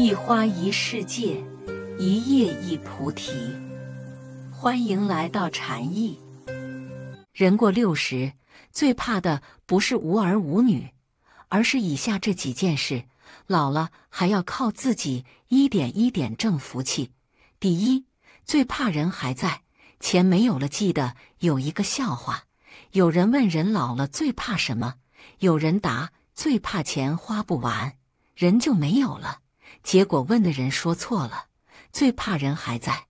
一花一世界，一叶一菩提。欢迎来到禅意。人过六十，最怕的不是无儿无女，而是以下这几件事。老了还要靠自己，一点一点挣福气。第一，最怕人还在，钱没有了。记得有一个笑话，有人问人老了最怕什么，有人答最怕钱花不完，人就没有了。结果问的人说错了，最怕人还在，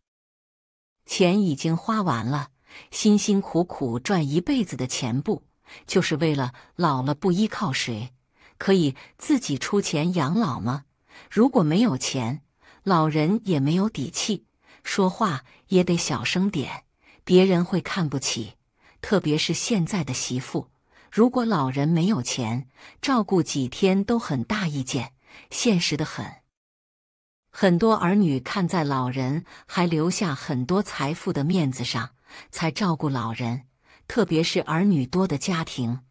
钱已经花完了，辛辛苦苦赚一辈子的钱不就是为了老了不依靠谁，可以自己出钱养老吗？如果没有钱，老人也没有底气，说话也得小声点，别人会看不起，特别是现在的媳妇，如果老人没有钱，照顾几天都很大意见，现实的很。很多儿女看在老人还留下很多财富的面子上，才照顾老人，特别是儿女多的家庭，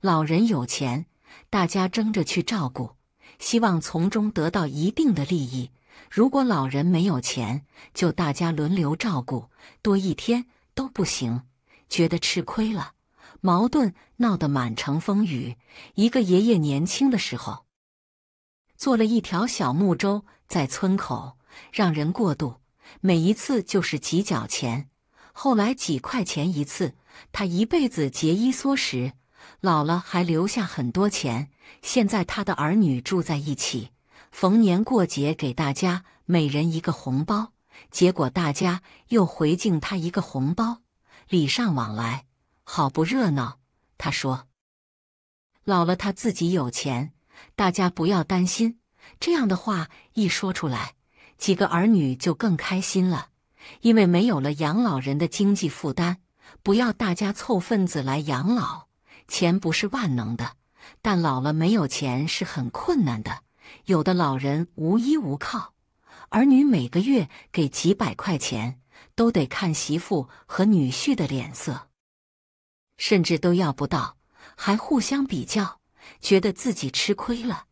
老人有钱，大家争着去照顾，希望从中得到一定的利益。如果老人没有钱，就大家轮流照顾，多一天都不行，觉得吃亏了，矛盾闹得满城风雨。一个爷爷年轻的时候。做了一条小木舟，在村口让人过渡，每一次就是几角钱，后来几块钱一次。他一辈子节衣缩食，老了还留下很多钱。现在他的儿女住在一起，逢年过节给大家每人一个红包，结果大家又回敬他一个红包，礼尚往来，好不热闹。他说：“老了他自己有钱。”大家不要担心，这样的话一说出来，几个儿女就更开心了。因为没有了养老人的经济负担，不要大家凑份子来养老。钱不是万能的，但老了没有钱是很困难的。有的老人无依无靠，儿女每个月给几百块钱，都得看媳妇和女婿的脸色，甚至都要不到，还互相比较。觉得自己吃亏了，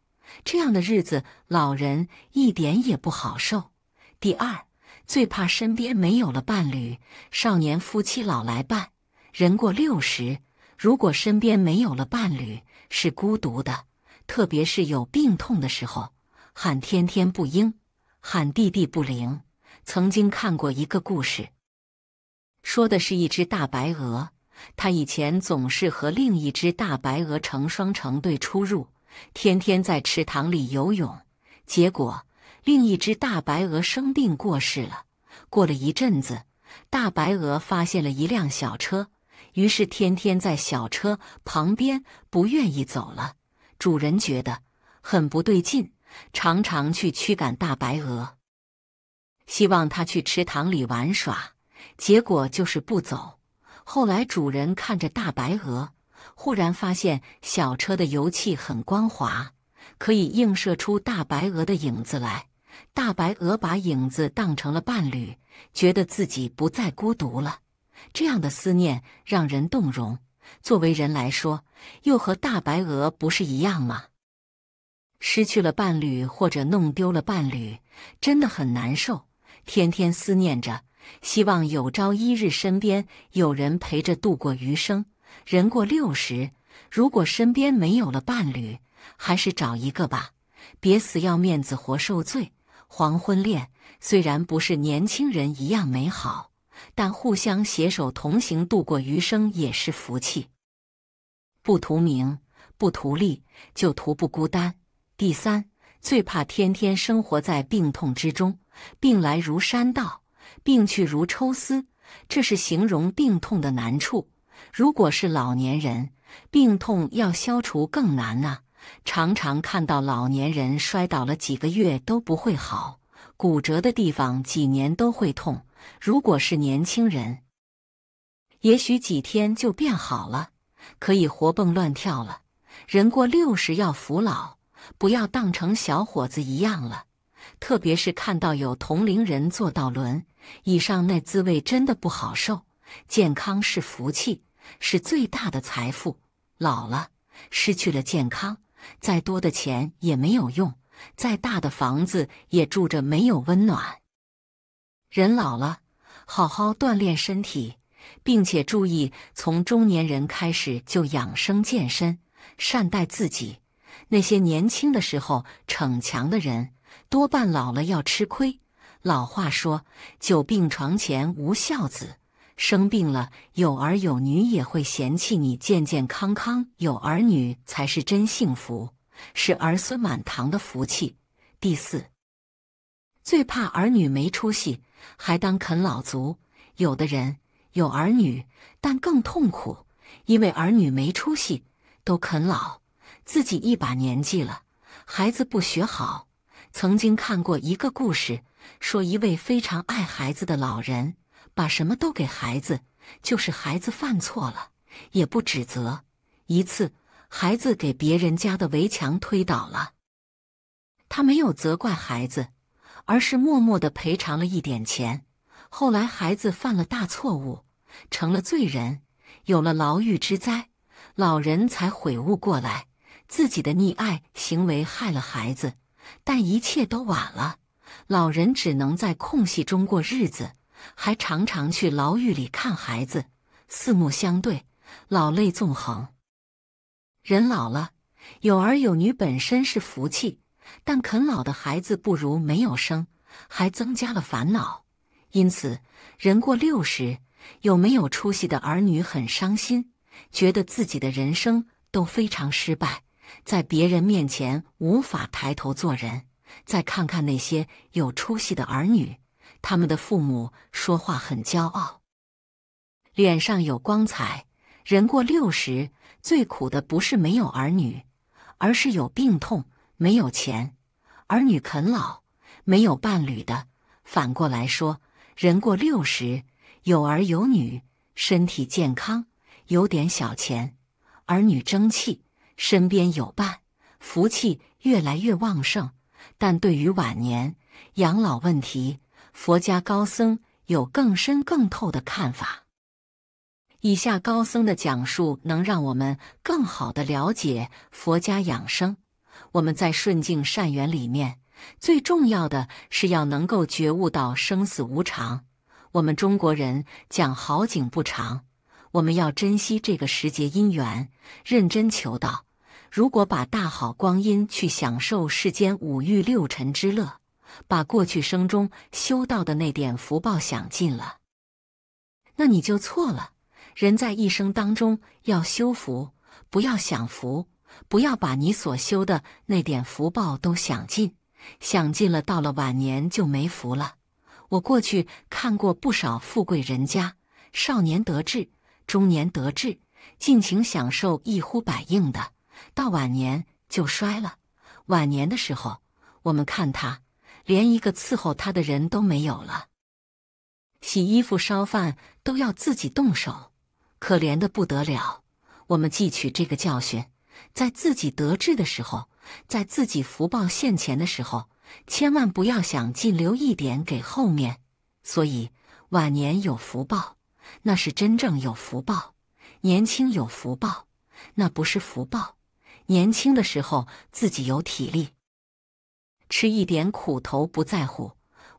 这样的日子老人一点也不好受。第二，最怕身边没有了伴侣。少年夫妻老来伴，人过六十，如果身边没有了伴侣，是孤独的，特别是有病痛的时候，喊天天不应，喊地地不灵。曾经看过一个故事，说的是一只大白鹅。它以前总是和另一只大白鹅成双成对出入，天天在池塘里游泳。结果另一只大白鹅生病过世了。过了一阵子，大白鹅发现了一辆小车，于是天天在小车旁边，不愿意走了。主人觉得很不对劲，常常去驱赶大白鹅，希望它去池塘里玩耍，结果就是不走。后来，主人看着大白鹅，忽然发现小车的油漆很光滑，可以映射出大白鹅的影子来。大白鹅把影子当成了伴侣，觉得自己不再孤独了。这样的思念让人动容。作为人来说，又和大白鹅不是一样吗？失去了伴侣或者弄丢了伴侣，真的很难受，天天思念着。希望有朝一日身边有人陪着度过余生。人过六十，如果身边没有了伴侣，还是找一个吧，别死要面子活受罪。黄昏恋虽然不是年轻人一样美好，但互相携手同行度过余生也是福气。不图名，不图利，就图不孤单。第三，最怕天天生活在病痛之中，病来如山倒。病去如抽丝，这是形容病痛的难处。如果是老年人，病痛要消除更难啊！常常看到老年人摔倒了几个月都不会好，骨折的地方几年都会痛。如果是年轻人，也许几天就变好了，可以活蹦乱跳了。人过六十要扶老，不要当成小伙子一样了。特别是看到有同龄人坐倒轮。以上那滋味真的不好受。健康是福气，是最大的财富。老了失去了健康，再多的钱也没有用，再大的房子也住着没有温暖。人老了，好好锻炼身体，并且注意从中年人开始就养生健身，善待自己。那些年轻的时候逞强的人，多半老了要吃亏。老话说：“久病床前无孝子。”生病了，有儿有女也会嫌弃你健健康康，有儿女才是真幸福，是儿孙满堂的福气。第四，最怕儿女没出息，还当啃老族。有的人有儿女，但更痛苦，因为儿女没出息，都啃老，自己一把年纪了，孩子不学好。曾经看过一个故事。说一位非常爱孩子的老人，把什么都给孩子，就是孩子犯错了也不指责。一次，孩子给别人家的围墙推倒了，他没有责怪孩子，而是默默的赔偿了一点钱。后来，孩子犯了大错误，成了罪人，有了牢狱之灾，老人才悔悟过来，自己的溺爱行为害了孩子，但一切都晚了。老人只能在空隙中过日子，还常常去牢狱里看孩子，四目相对，老泪纵横。人老了，有儿有女本身是福气，但啃老的孩子不如没有生，还增加了烦恼。因此，人过六十，有没有出息的儿女很伤心，觉得自己的人生都非常失败，在别人面前无法抬头做人。再看看那些有出息的儿女，他们的父母说话很骄傲，脸上有光彩。人过六十，最苦的不是没有儿女，而是有病痛、没有钱、儿女啃老、没有伴侣的。反过来说，人过六十，有儿有女，身体健康，有点小钱，儿女争气，身边有伴，福气越来越旺盛。但对于晚年养老问题，佛家高僧有更深更透的看法。以下高僧的讲述能让我们更好的了解佛家养生。我们在顺境善缘里面，最重要的是要能够觉悟到生死无常。我们中国人讲好景不长，我们要珍惜这个时节因缘，认真求道。如果把大好光阴去享受世间五欲六尘之乐，把过去生中修道的那点福报享尽了，那你就错了。人在一生当中要修福，不要享福，不要把你所修的那点福报都享尽。享尽了，到了晚年就没福了。我过去看过不少富贵人家，少年得志，中年得志，尽情享受，一呼百应的。到晚年就衰了。晚年的时候，我们看他连一个伺候他的人都没有了，洗衣服、烧饭都要自己动手，可怜的不得了。我们汲取这个教训，在自己得志的时候，在自己福报现前的时候，千万不要想尽留一点给后面。所以，晚年有福报，那是真正有福报；年轻有福报，那不是福报。年轻的时候自己有体力，吃一点苦头不在乎。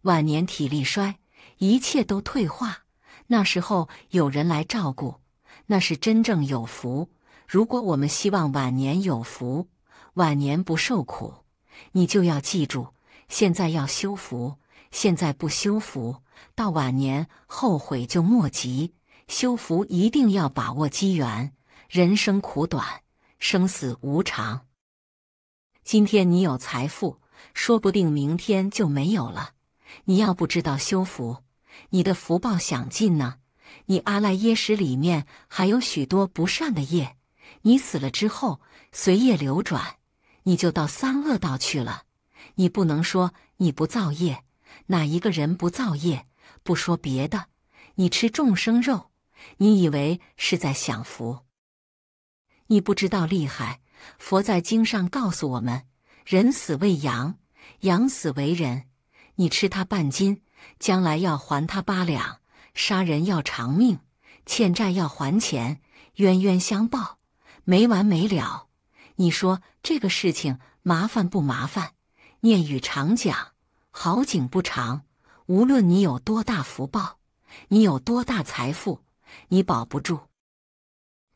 晚年体力衰，一切都退化。那时候有人来照顾，那是真正有福。如果我们希望晚年有福，晚年不受苦，你就要记住：现在要修福，现在不修福，到晚年后悔就莫及。修福一定要把握机缘，人生苦短。生死无常，今天你有财富，说不定明天就没有了。你要不知道修福，你的福报享尽呢。你阿赖耶识里面还有许多不善的业，你死了之后随业流转，你就到三恶道去了。你不能说你不造业，哪一个人不造业？不说别的，你吃众生肉，你以为是在享福？你不知道厉害，佛在经上告诉我们：人死为羊，羊死为人。你吃他半斤，将来要还他八两；杀人要偿命，欠债要还钱，冤冤相报，没完没了。你说这个事情麻烦不麻烦？念语常讲：好景不长，无论你有多大福报，你有多大财富，你保不住，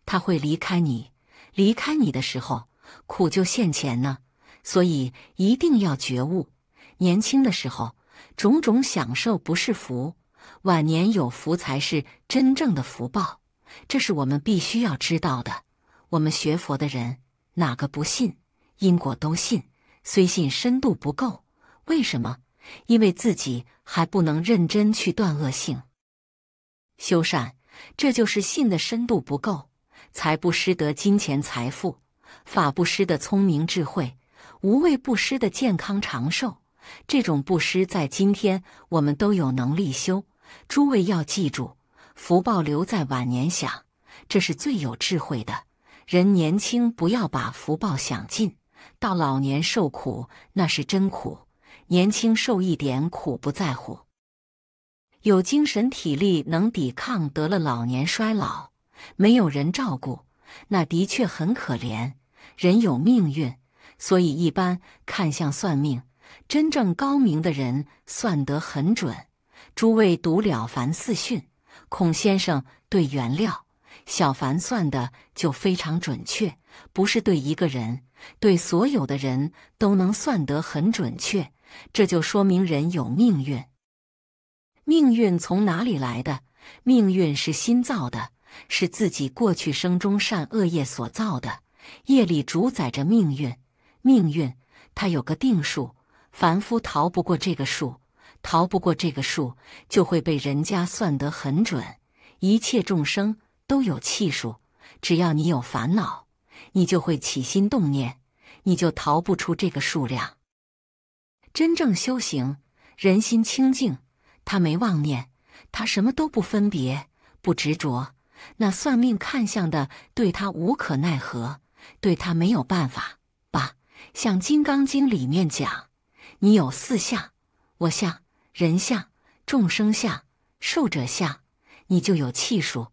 他会离开你。离开你的时候，苦就现前呢，所以一定要觉悟。年轻的时候种种享受不是福，晚年有福才是真正的福报，这是我们必须要知道的。我们学佛的人哪个不信因果都信，虽信深度不够，为什么？因为自己还不能认真去断恶性，修善，这就是信的深度不够。财布施得金钱财富，法布施的聪明智慧，无畏布施的健康长寿。这种布施在今天我们都有能力修。诸位要记住，福报留在晚年享，这是最有智慧的。人年轻不要把福报享尽，到老年受苦那是真苦。年轻受一点苦不在乎，有精神体力能抵抗得了老年衰老。没有人照顾，那的确很可怜。人有命运，所以一般看相算命，真正高明的人算得很准。诸位读了凡四训，孔先生对原料。小凡算的就非常准确，不是对一个人，对所有的人都能算得很准确。这就说明人有命运。命运从哪里来的？命运是心造的。是自己过去生中善恶业所造的，业力主宰着命运。命运，它有个定数，凡夫逃不过这个数，逃不过这个数，就会被人家算得很准。一切众生都有气数，只要你有烦恼，你就会起心动念，你就逃不出这个数量。真正修行，人心清净，他没妄念，他什么都不分别，不执着。那算命看相的对他无可奈何，对他没有办法八，像《金刚经》里面讲，你有四相：我相、人相、众生相、寿者相，你就有气数，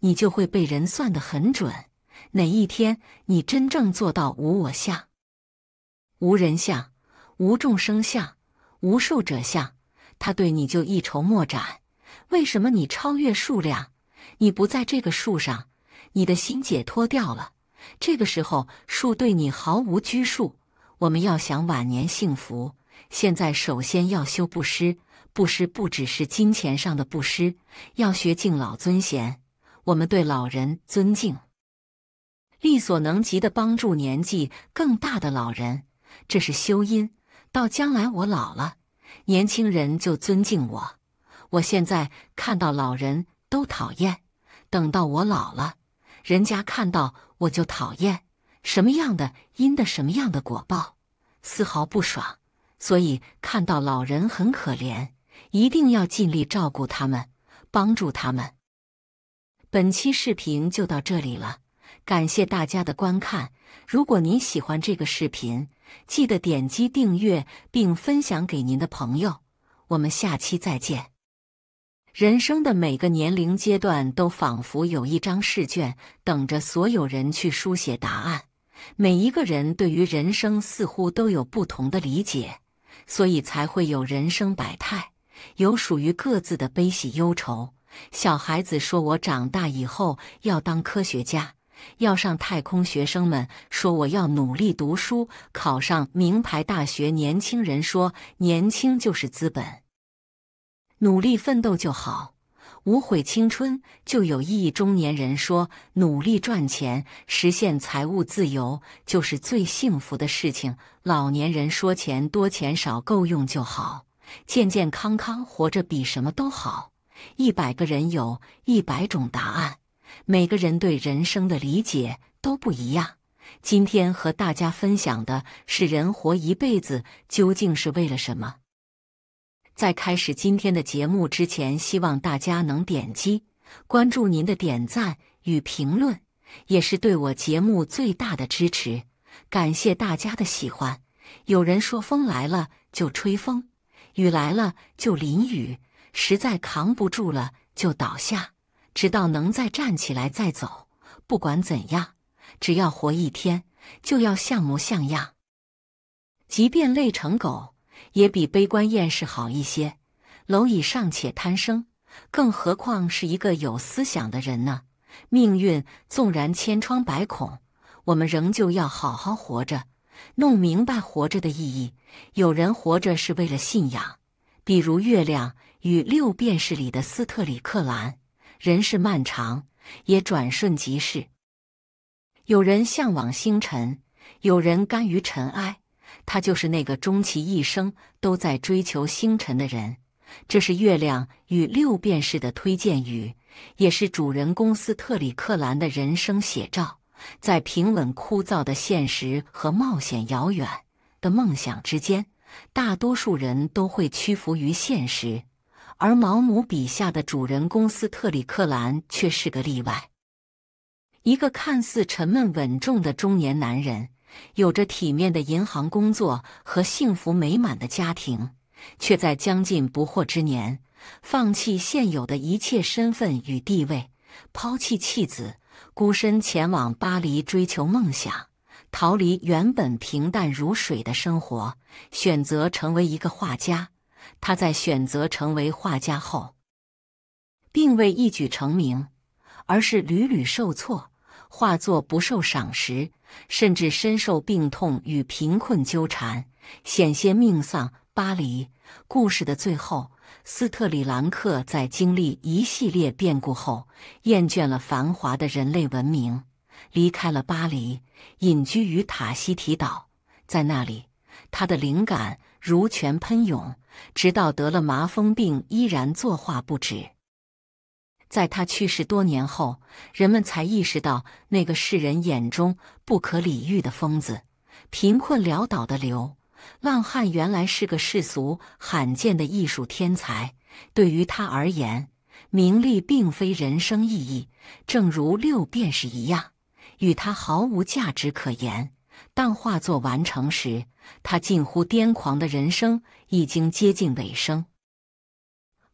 你就会被人算得很准。哪一天你真正做到无我相、无人相、无众生相、无寿者相，他对你就一筹莫展。为什么你超越数量？你不在这个树上，你的心解脱掉了。这个时候，树对你毫无拘束。我们要想晚年幸福，现在首先要修布施。布施不只是金钱上的布施，要学敬老尊贤。我们对老人尊敬，力所能及的帮助年纪更大的老人，这是修因。到将来我老了，年轻人就尊敬我。我现在看到老人都讨厌。等到我老了，人家看到我就讨厌，什么样的因的什么样的果报，丝毫不爽。所以看到老人很可怜，一定要尽力照顾他们，帮助他们。本期视频就到这里了，感谢大家的观看。如果您喜欢这个视频，记得点击订阅并分享给您的朋友。我们下期再见。人生的每个年龄阶段都仿佛有一张试卷，等着所有人去书写答案。每一个人对于人生似乎都有不同的理解，所以才会有人生百态，有属于各自的悲喜忧愁。小孩子说：“我长大以后要当科学家，要上太空。”学生们说：“我要努力读书，考上名牌大学。”年轻人说：“年轻就是资本。”努力奋斗就好，无悔青春就有意义。中年人说：“努力赚钱，实现财务自由，就是最幸福的事情。”老年人说：“钱多钱少，够用就好，健健康康活着比什么都好。”一百个人有一百种答案，每个人对人生的理解都不一样。今天和大家分享的是：人活一辈子究竟是为了什么？在开始今天的节目之前，希望大家能点击关注。您的点赞与评论也是对我节目最大的支持，感谢大家的喜欢。有人说，风来了就吹风，雨来了就淋雨，实在扛不住了就倒下，直到能再站起来再走。不管怎样，只要活一天，就要像模像样，即便累成狗。也比悲观厌世好一些。蝼蚁尚且贪生，更何况是一个有思想的人呢？命运纵然千疮百孔，我们仍旧要好好活着，弄明白活着的意义。有人活着是为了信仰，比如月亮与六便士里的斯特里克兰。人世漫长，也转瞬即逝。有人向往星辰，有人甘于尘埃。他就是那个终其一生都在追求星辰的人。这是月亮与六便士的推荐语，也是主人公斯特里克兰的人生写照。在平稳枯燥的现实和冒险遥远的梦想之间，大多数人都会屈服于现实，而毛姆笔下的主人公斯特里克兰却是个例外，一个看似沉闷稳重的中年男人。有着体面的银行工作和幸福美满的家庭，却在将近不惑之年，放弃现有的一切身份与地位，抛弃妻子，孤身前往巴黎追求梦想，逃离原本平淡如水的生活，选择成为一个画家。他在选择成为画家后，并未一举成名，而是屡屡受挫，画作不受赏识。甚至深受病痛与贫困纠缠，险些命丧巴黎。故事的最后，斯特里兰克在经历一系列变故后，厌倦了繁华的人类文明，离开了巴黎，隐居于塔希提岛。在那里，他的灵感如泉喷涌，直到得了麻风病，依然作画不止。在他去世多年后，人们才意识到，那个世人眼中不可理喻的疯子、贫困潦倒的流浪汉，原来是个世俗罕见的艺术天才。对于他而言，名利并非人生意义，正如六便士一样，与他毫无价值可言。当画作完成时，他近乎癫狂的人生已经接近尾声。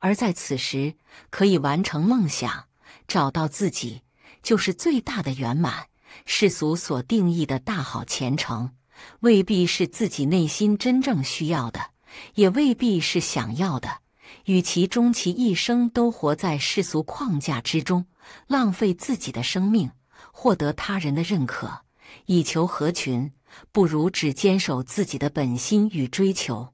而在此时，可以完成梦想，找到自己，就是最大的圆满。世俗所定义的大好前程，未必是自己内心真正需要的，也未必是想要的。与其终其一生都活在世俗框架之中，浪费自己的生命，获得他人的认可以求合群，不如只坚守自己的本心与追求。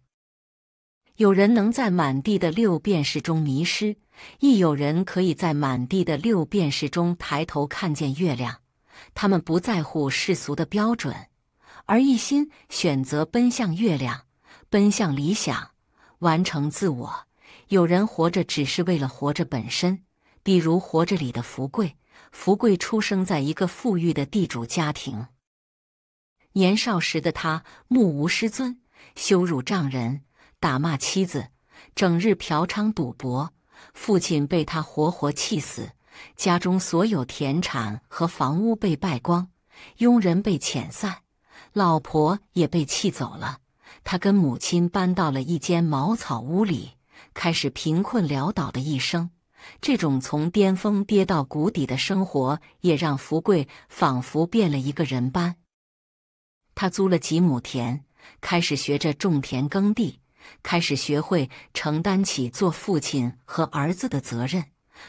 有人能在满地的六便士中迷失，亦有人可以在满地的六便士中抬头看见月亮。他们不在乎世俗的标准，而一心选择奔向月亮，奔向理想，完成自我。有人活着只是为了活着本身，比如《活着》里的福贵。福贵出生在一个富裕的地主家庭，年少时的他目无师尊，羞辱丈人。打骂妻子，整日嫖娼赌博，父亲被他活活气死，家中所有田产和房屋被败光，佣人被遣散，老婆也被气走了。他跟母亲搬到了一间茅草屋里，开始贫困潦倒的一生。这种从巅峰跌到谷底的生活，也让福贵仿佛变了一个人般。他租了几亩田，开始学着种田耕地。开始学会承担起做父亲和儿子的责任，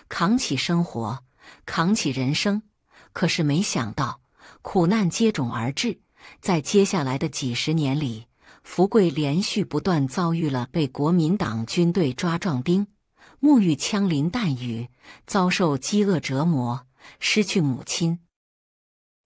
扛起生活，扛起人生。可是没想到，苦难接踵而至。在接下来的几十年里，福贵连续不断遭遇了被国民党军队抓壮丁，沐浴枪林弹雨，遭受饥饿折磨，失去母亲，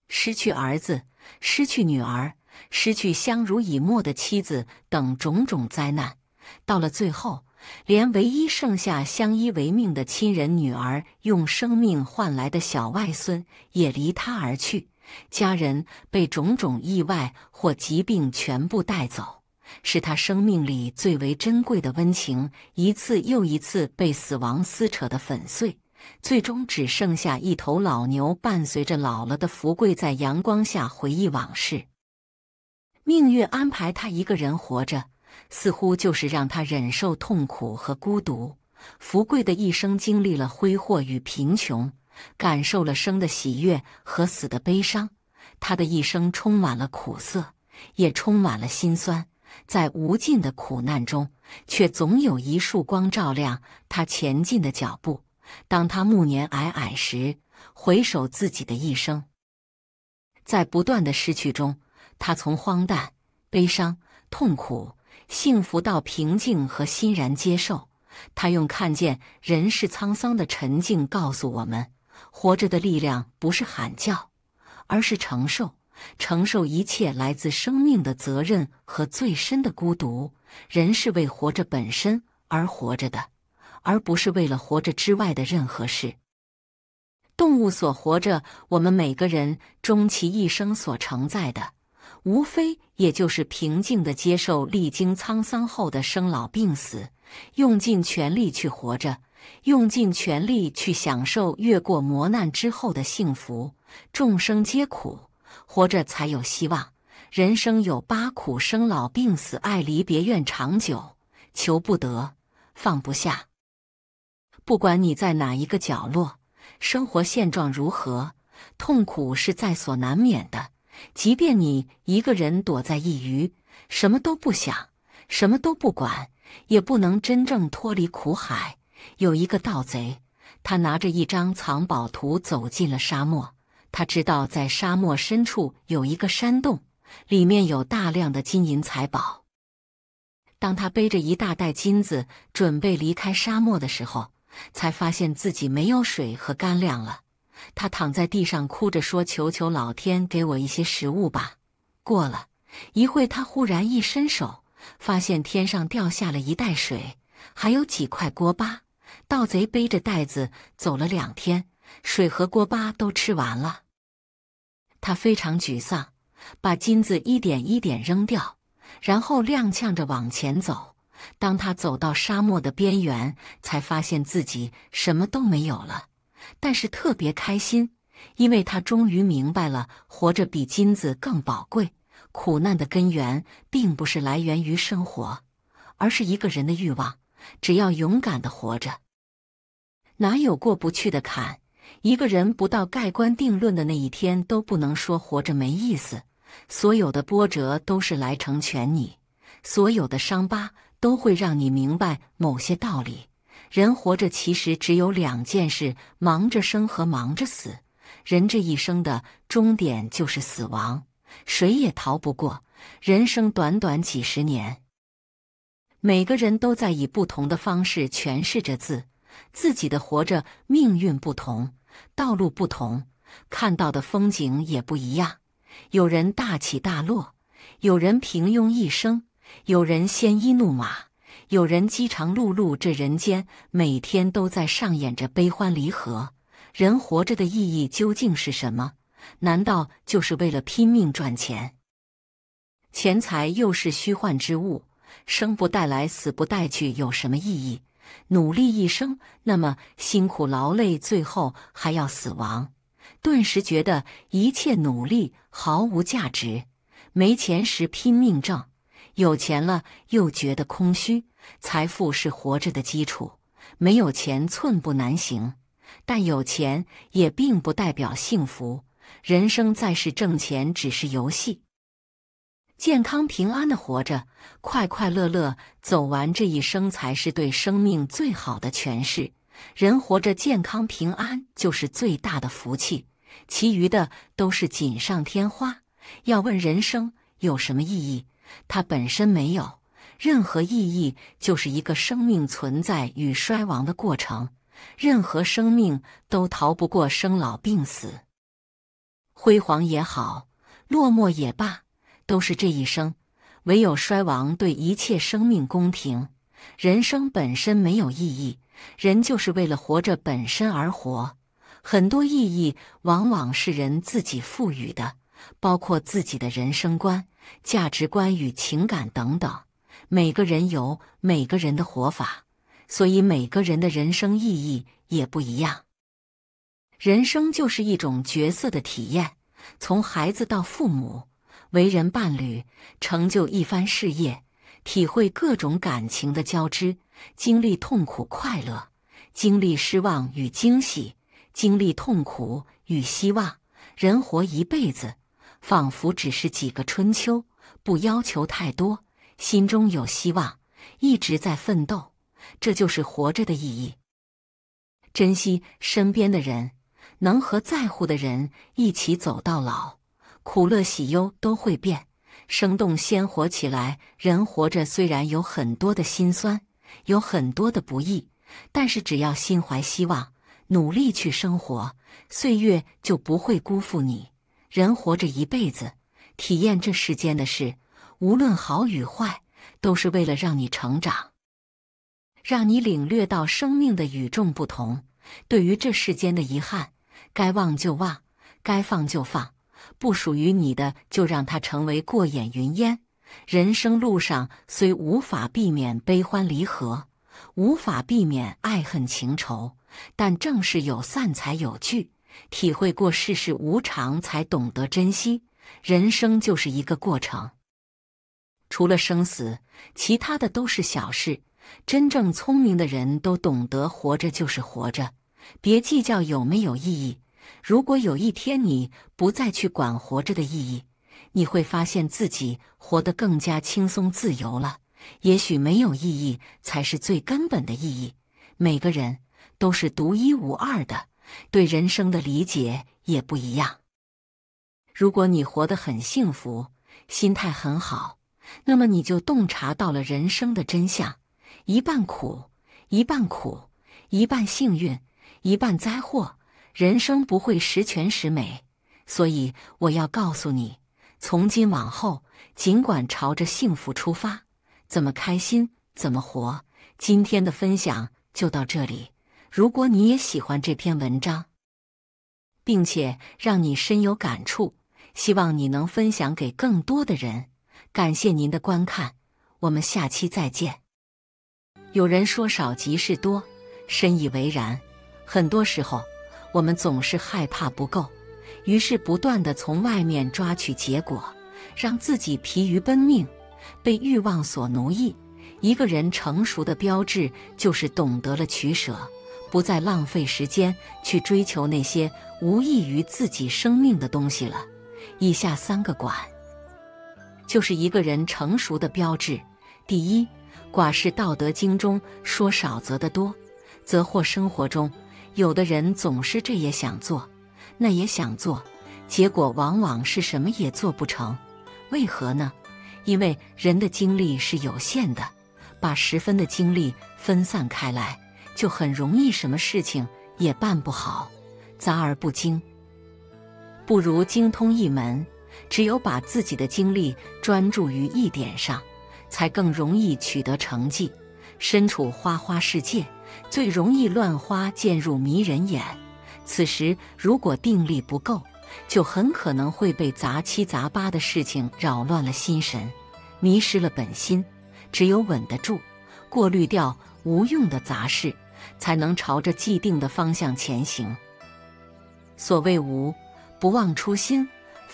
失去儿子，失去女儿。失去相濡以沫的妻子等种种灾难，到了最后，连唯一剩下相依为命的亲人女儿，用生命换来的小外孙也离他而去。家人被种种意外或疾病全部带走，是他生命里最为珍贵的温情，一次又一次被死亡撕扯得粉碎，最终只剩下一头老牛，伴随着老了的福贵，在阳光下回忆往事。命运安排他一个人活着，似乎就是让他忍受痛苦和孤独。福贵的一生经历了挥霍与贫穷，感受了生的喜悦和死的悲伤。他的一生充满了苦涩，也充满了辛酸，在无尽的苦难中，却总有一束光照亮他前进的脚步。当他暮年矮矮时，回首自己的一生，在不断的失去中。他从荒诞、悲伤、痛苦、幸福到平静和欣然接受。他用看见人世沧桑的沉静，告诉我们：活着的力量不是喊叫，而是承受，承受一切来自生命的责任和最深的孤独。人是为活着本身而活着的，而不是为了活着之外的任何事。动物所活着，我们每个人终其一生所承载的。无非也就是平静的接受历经沧桑后的生老病死，用尽全力去活着，用尽全力去享受越过磨难之后的幸福。众生皆苦，活着才有希望。人生有八苦：生、老、病、死、爱、离、别、怨、长久，求不得，放不下。不管你在哪一个角落，生活现状如何，痛苦是在所难免的。即便你一个人躲在一隅，什么都不想，什么都不管，也不能真正脱离苦海。有一个盗贼，他拿着一张藏宝图走进了沙漠，他知道在沙漠深处有一个山洞，里面有大量的金银财宝。当他背着一大袋金子准备离开沙漠的时候，才发现自己没有水和干粮了。他躺在地上哭着说：“求求老天，给我一些食物吧！”过了一会，他忽然一伸手，发现天上掉下了一袋水，还有几块锅巴。盗贼背着袋子走了两天，水和锅巴都吃完了。他非常沮丧，把金子一点一点扔掉，然后踉跄着往前走。当他走到沙漠的边缘，才发现自己什么都没有了。但是特别开心，因为他终于明白了，活着比金子更宝贵。苦难的根源并不是来源于生活，而是一个人的欲望。只要勇敢的活着，哪有过不去的坎？一个人不到盖棺定论的那一天，都不能说活着没意思。所有的波折都是来成全你，所有的伤疤都会让你明白某些道理。人活着其实只有两件事：忙着生和忙着死。人这一生的终点就是死亡，谁也逃不过。人生短短几十年，每个人都在以不同的方式诠释着自自己的活着。命运不同，道路不同，看到的风景也不一样。有人大起大落，有人平庸一生，有人鲜衣怒马。有人饥肠辘辘，这人间每天都在上演着悲欢离合。人活着的意义究竟是什么？难道就是为了拼命赚钱？钱财又是虚幻之物，生不带来，死不带去，有什么意义？努力一生，那么辛苦劳累，最后还要死亡，顿时觉得一切努力毫无价值。没钱时拼命挣，有钱了又觉得空虚。财富是活着的基础，没有钱寸步难行，但有钱也并不代表幸福。人生在世，挣钱只是游戏，健康平安的活着，快快乐乐走完这一生，才是对生命最好的诠释。人活着，健康平安就是最大的福气，其余的都是锦上添花。要问人生有什么意义？它本身没有。任何意义就是一个生命存在与衰亡的过程，任何生命都逃不过生老病死，辉煌也好，落寞也罢，都是这一生。唯有衰亡对一切生命公平。人生本身没有意义，人就是为了活着本身而活。很多意义往往是人自己赋予的，包括自己的人生观、价值观与情感等等。每个人有每个人的活法，所以每个人的人生意义也不一样。人生就是一种角色的体验，从孩子到父母，为人伴侣，成就一番事业，体会各种感情的交织，经历痛苦、快乐，经历失望与惊喜，经历痛苦与希望。人活一辈子，仿佛只是几个春秋，不要求太多。心中有希望，一直在奋斗，这就是活着的意义。珍惜身边的人，能和在乎的人一起走到老，苦乐喜忧都会变，生动鲜活起来。人活着虽然有很多的辛酸，有很多的不易，但是只要心怀希望，努力去生活，岁月就不会辜负你。人活着一辈子，体验这世间的事。无论好与坏，都是为了让你成长，让你领略到生命的与众不同。对于这世间的遗憾，该忘就忘，该放就放，不属于你的就让它成为过眼云烟。人生路上虽无法避免悲欢离合，无法避免爱恨情仇，但正是有散才有聚，体会过世事无常，才懂得珍惜。人生就是一个过程。除了生死，其他的都是小事。真正聪明的人都懂得，活着就是活着，别计较有没有意义。如果有一天你不再去管活着的意义，你会发现自己活得更加轻松自由了。也许没有意义才是最根本的意义。每个人都是独一无二的，对人生的理解也不一样。如果你活得很幸福，心态很好。那么你就洞察到了人生的真相：一半苦，一半苦，一半幸运，一半灾祸。人生不会十全十美，所以我要告诉你：从今往后，尽管朝着幸福出发，怎么开心怎么活。今天的分享就到这里。如果你也喜欢这篇文章，并且让你深有感触，希望你能分享给更多的人。感谢您的观看，我们下期再见。有人说“少即是多”，深以为然。很多时候，我们总是害怕不够，于是不断的从外面抓取结果，让自己疲于奔命，被欲望所奴役。一个人成熟的标志，就是懂得了取舍，不再浪费时间去追求那些无益于自己生命的东西了。以下三个管。就是一个人成熟的标志。第一，寡是《道德经》中说“少则的多，则或”生活中，有的人总是这也想做，那也想做，结果往往是什么也做不成。为何呢？因为人的精力是有限的，把十分的精力分散开来，就很容易什么事情也办不好，杂而不精，不如精通一门。只有把自己的精力专注于一点上，才更容易取得成绩。身处花花世界，最容易乱花渐入迷人眼。此时如果定力不够，就很可能会被杂七杂八的事情扰乱了心神，迷失了本心。只有稳得住，过滤掉无用的杂事，才能朝着既定的方向前行。所谓无，不忘初心。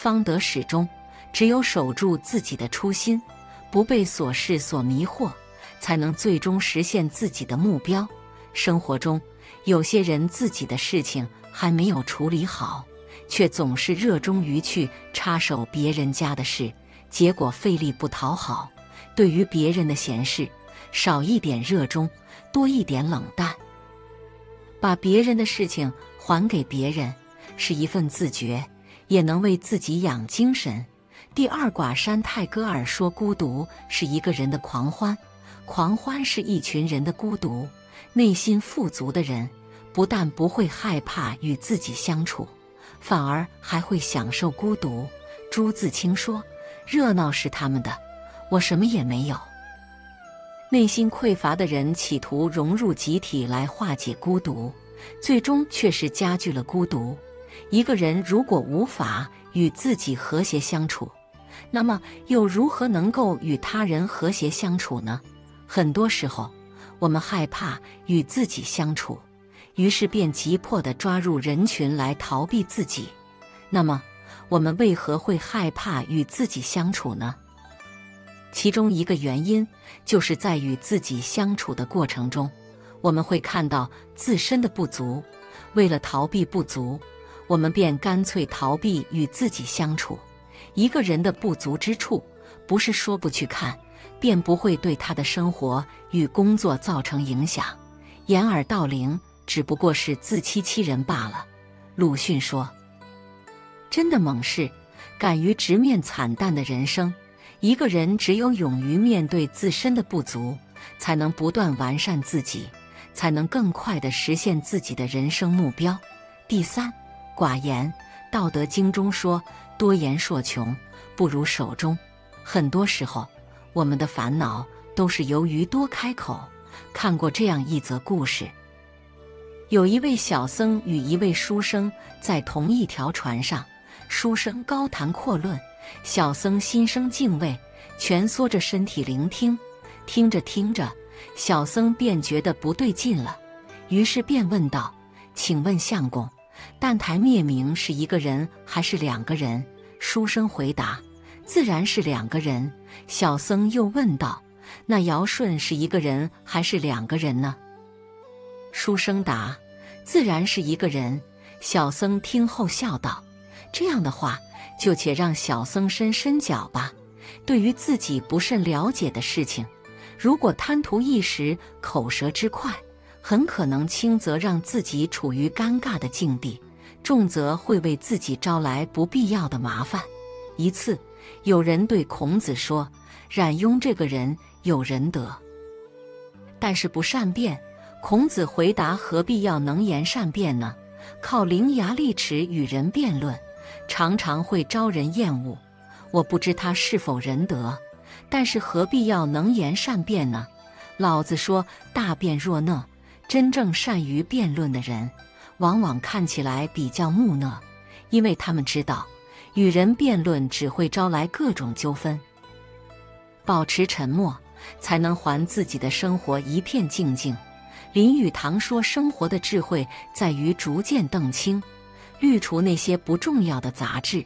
方得始终，只有守住自己的初心，不被琐事所迷惑，才能最终实现自己的目标。生活中，有些人自己的事情还没有处理好，却总是热衷于去插手别人家的事，结果费力不讨好。对于别人的闲事，少一点热衷，多一点冷淡。把别人的事情还给别人，是一份自觉。也能为自己养精神。第二，寡山泰戈尔说：“孤独是一个人的狂欢，狂欢是一群人的孤独。”内心富足的人，不但不会害怕与自己相处，反而还会享受孤独。朱自清说：“热闹是他们的，我什么也没有。”内心匮乏的人企图融入集体来化解孤独，最终却是加剧了孤独。一个人如果无法与自己和谐相处，那么又如何能够与他人和谐相处呢？很多时候，我们害怕与自己相处，于是便急迫地抓入人群来逃避自己。那么，我们为何会害怕与自己相处呢？其中一个原因就是在与自己相处的过程中，我们会看到自身的不足，为了逃避不足。我们便干脆逃避与自己相处。一个人的不足之处，不是说不去看，便不会对他的生活与工作造成影响。掩耳盗铃只不过是自欺欺人罢了。鲁迅说：“真的猛士，敢于直面惨淡的人生。”一个人只有勇于面对自身的不足，才能不断完善自己，才能更快地实现自己的人生目标。第三。寡言，《道德经》中说：“多言说穷，不如守中。”很多时候，我们的烦恼都是由于多开口。看过这样一则故事：有一位小僧与一位书生在同一条船上，书生高谈阔论，小僧心生敬畏，蜷缩着身体聆听。听着听着，小僧便觉得不对劲了，于是便问道：“请问相公。”但台灭明是一个人还是两个人？书生回答：“自然是两个人。”小僧又问道：“那尧舜是一个人还是两个人呢？”书生答：“自然是一个人。”小僧听后笑道：“这样的话，就且让小僧伸伸脚吧。对于自己不甚了解的事情，如果贪图一时口舌之快，很可能轻则让自己处于尴尬的境地。”重则会为自己招来不必要的麻烦。一次，有人对孔子说：“冉雍这个人有仁德，但是不善辩。”孔子回答：“何必要能言善辩呢？靠伶牙俐齿与人辩论，常常会招人厌恶。我不知他是否仁德，但是何必要能言善辩呢？”老子说：“大辩若讷，真正善于辩论的人。”往往看起来比较木讷，因为他们知道，与人辩论只会招来各种纠纷。保持沉默，才能还自己的生活一片静静。林语堂说：“生活的智慧在于逐渐澄清，滤除那些不重要的杂质，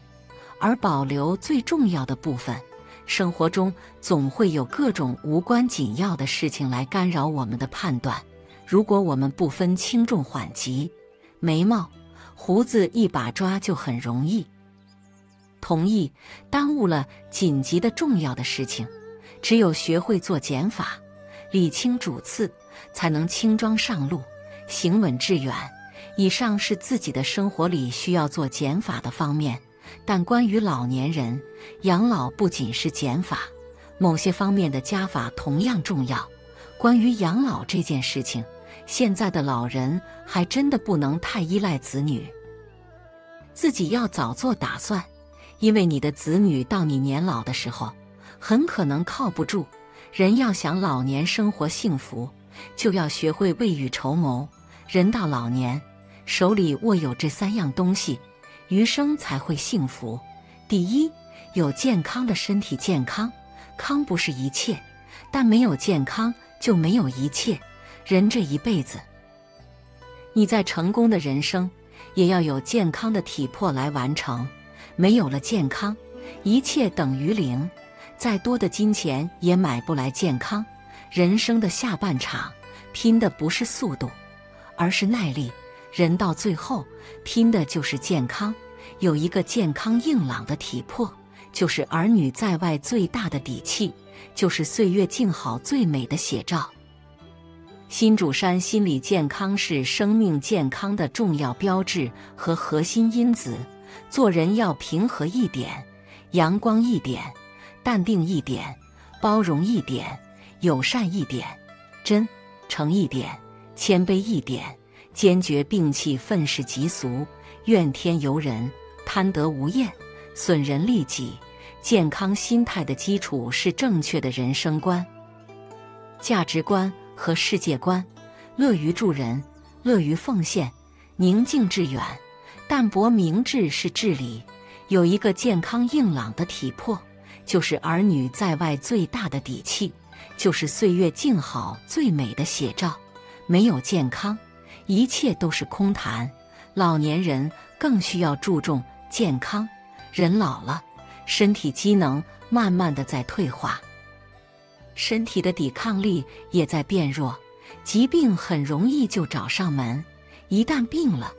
而保留最重要的部分。”生活中总会有各种无关紧要的事情来干扰我们的判断，如果我们不分轻重缓急。眉毛、胡子一把抓就很容易同意，耽误了紧急的重要的事情。只有学会做减法，理清主次，才能轻装上路，行稳致远。以上是自己的生活里需要做减法的方面，但关于老年人养老，不仅是减法，某些方面的加法同样重要。关于养老这件事情。现在的老人还真的不能太依赖子女，自己要早做打算，因为你的子女到你年老的时候，很可能靠不住。人要想老年生活幸福，就要学会未雨绸缪。人到老年，手里握有这三样东西，余生才会幸福。第一，有健康的身体，健康康不是一切，但没有健康就没有一切。人这一辈子，你在成功的人生，也要有健康的体魄来完成。没有了健康，一切等于零。再多的金钱也买不来健康。人生的下半场，拼的不是速度，而是耐力。人到最后，拼的就是健康。有一个健康硬朗的体魄，就是儿女在外最大的底气，就是岁月静好最美的写照。新主山心理健康是生命健康的重要标志和核心因子。做人要平和一点，阳光一点，淡定一点，包容一点，友善一点，真诚一点，谦卑一点。坚决摒弃愤世嫉俗、怨天尤人、贪得无厌、损人利己。健康心态的基础是正确的人生观、价值观。和世界观，乐于助人，乐于奉献，宁静致远，淡泊明志是至理。有一个健康硬朗的体魄，就是儿女在外最大的底气，就是岁月静好最美的写照。没有健康，一切都是空谈。老年人更需要注重健康。人老了，身体机能慢慢的在退化。身体的抵抗力也在变弱，疾病很容易就找上门。一旦病了，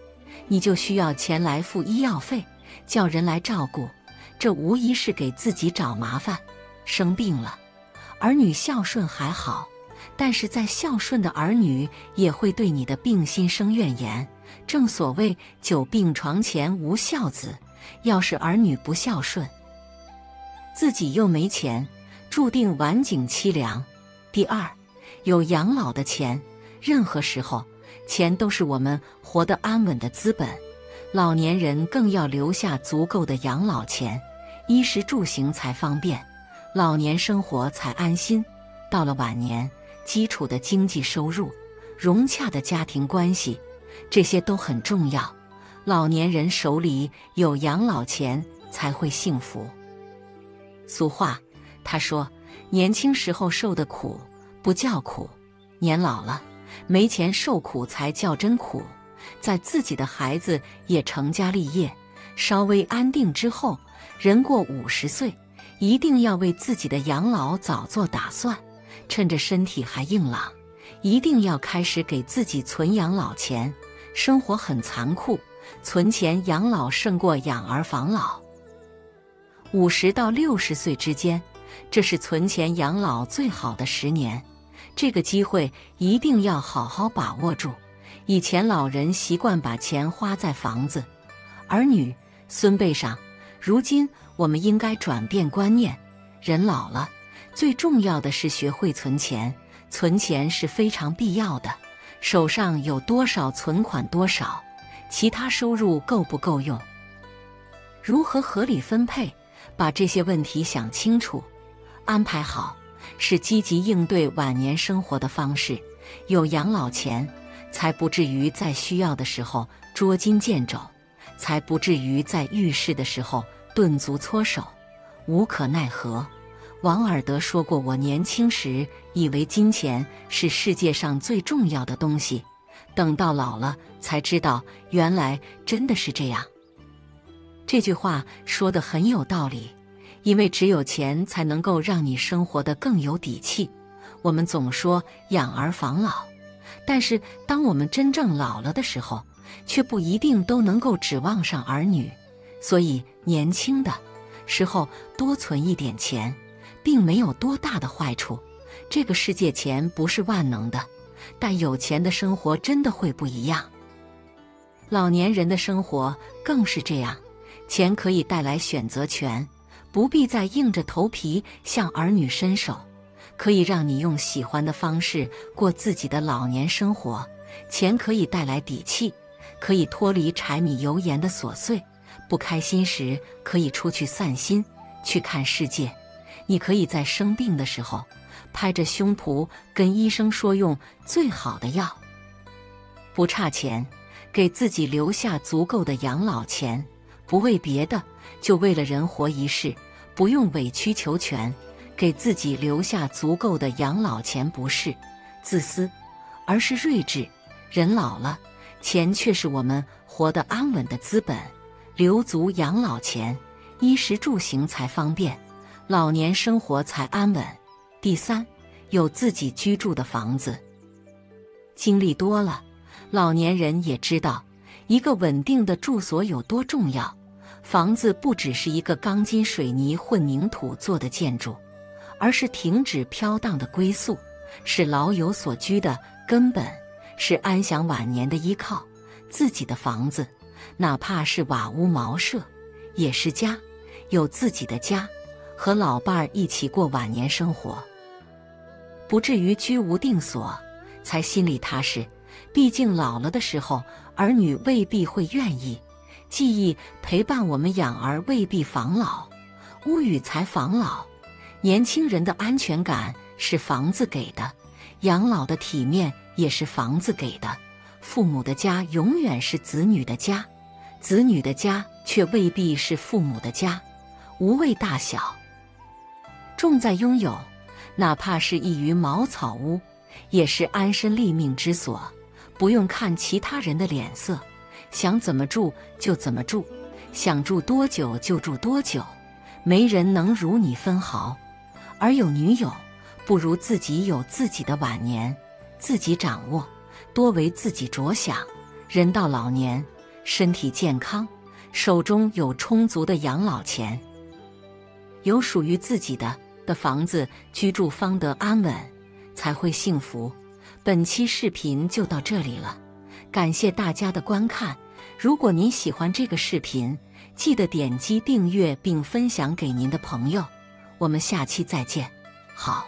你就需要钱来付医药费，叫人来照顾，这无疑是给自己找麻烦。生病了，儿女孝顺还好，但是再孝顺的儿女也会对你的病心生怨言。正所谓“久病床前无孝子”，要是儿女不孝顺，自己又没钱。注定晚景凄凉。第二，有养老的钱，任何时候，钱都是我们活得安稳的资本。老年人更要留下足够的养老钱，衣食住行才方便，老年生活才安心。到了晚年，基础的经济收入、融洽的家庭关系，这些都很重要。老年人手里有养老钱，才会幸福。俗话。他说：“年轻时候受的苦不叫苦，年老了没钱受苦才叫真苦。在自己的孩子也成家立业、稍微安定之后，人过五十岁，一定要为自己的养老早做打算，趁着身体还硬朗，一定要开始给自己存养老钱。生活很残酷，存钱养老胜过养儿防老。五十到六十岁之间。”这是存钱养老最好的十年，这个机会一定要好好把握住。以前老人习惯把钱花在房子、儿女、孙辈上，如今我们应该转变观念。人老了，最重要的是学会存钱，存钱是非常必要的。手上有多少存款，多少，其他收入够不够用？如何合理分配？把这些问题想清楚。安排好是积极应对晚年生活的方式，有养老钱，才不至于在需要的时候捉襟见肘，才不至于在遇事的时候顿足搓手，无可奈何。王尔德说过：“我年轻时以为金钱是世界上最重要的东西，等到老了才知道，原来真的是这样。”这句话说的很有道理。因为只有钱才能够让你生活的更有底气。我们总说养儿防老，但是当我们真正老了的时候，却不一定都能够指望上儿女。所以，年轻的时候多存一点钱，并没有多大的坏处。这个世界钱不是万能的，但有钱的生活真的会不一样。老年人的生活更是这样，钱可以带来选择权。不必再硬着头皮向儿女伸手，可以让你用喜欢的方式过自己的老年生活。钱可以带来底气，可以脱离柴米油盐的琐碎。不开心时可以出去散心，去看世界。你可以在生病的时候拍着胸脯跟医生说用最好的药，不差钱，给自己留下足够的养老钱。不为别的，就为了人活一世。不用委曲求全，给自己留下足够的养老钱，不是自私，而是睿智。人老了，钱却是我们活得安稳的资本。留足养老钱，衣食住行才方便，老年生活才安稳。第三，有自己居住的房子。经历多了，老年人也知道，一个稳定的住所有多重要。房子不只是一个钢筋水泥混凝土做的建筑，而是停止飘荡的归宿，是老有所居的根本，是安享晚年的依靠。自己的房子，哪怕是瓦屋茅舍，也是家。有自己的家，和老伴儿一起过晚年生活，不至于居无定所，才心里踏实。毕竟老了的时候，儿女未必会愿意。记忆陪伴我们养儿未必防老，屋宇才防老。年轻人的安全感是房子给的，养老的体面也是房子给的。父母的家永远是子女的家，子女的家却未必是父母的家。无谓大小，重在拥有。哪怕是一于茅草屋，也是安身立命之所，不用看其他人的脸色。想怎么住就怎么住，想住多久就住多久，没人能如你分毫。而有女友，不如自己有自己的晚年，自己掌握，多为自己着想。人到老年，身体健康，手中有充足的养老钱，有属于自己的的房子居住，方得安稳，才会幸福。本期视频就到这里了。感谢大家的观看。如果您喜欢这个视频，记得点击订阅并分享给您的朋友。我们下期再见。好。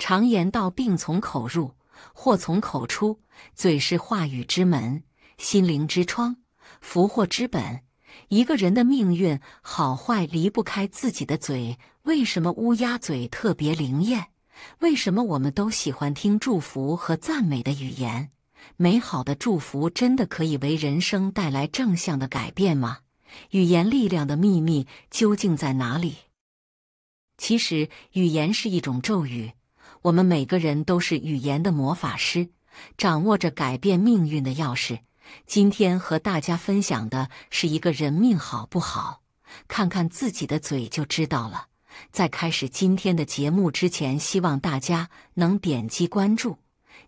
常言道：“病从口入，祸从口出。”嘴是话语之门，心灵之窗，福祸之本。一个人的命运好坏离不开自己的嘴。为什么乌鸦嘴特别灵验？为什么我们都喜欢听祝福和赞美的语言？美好的祝福真的可以为人生带来正向的改变吗？语言力量的秘密究竟在哪里？其实，语言是一种咒语，我们每个人都是语言的魔法师，掌握着改变命运的钥匙。今天和大家分享的是一个人命好不好，看看自己的嘴就知道了。在开始今天的节目之前，希望大家能点击关注。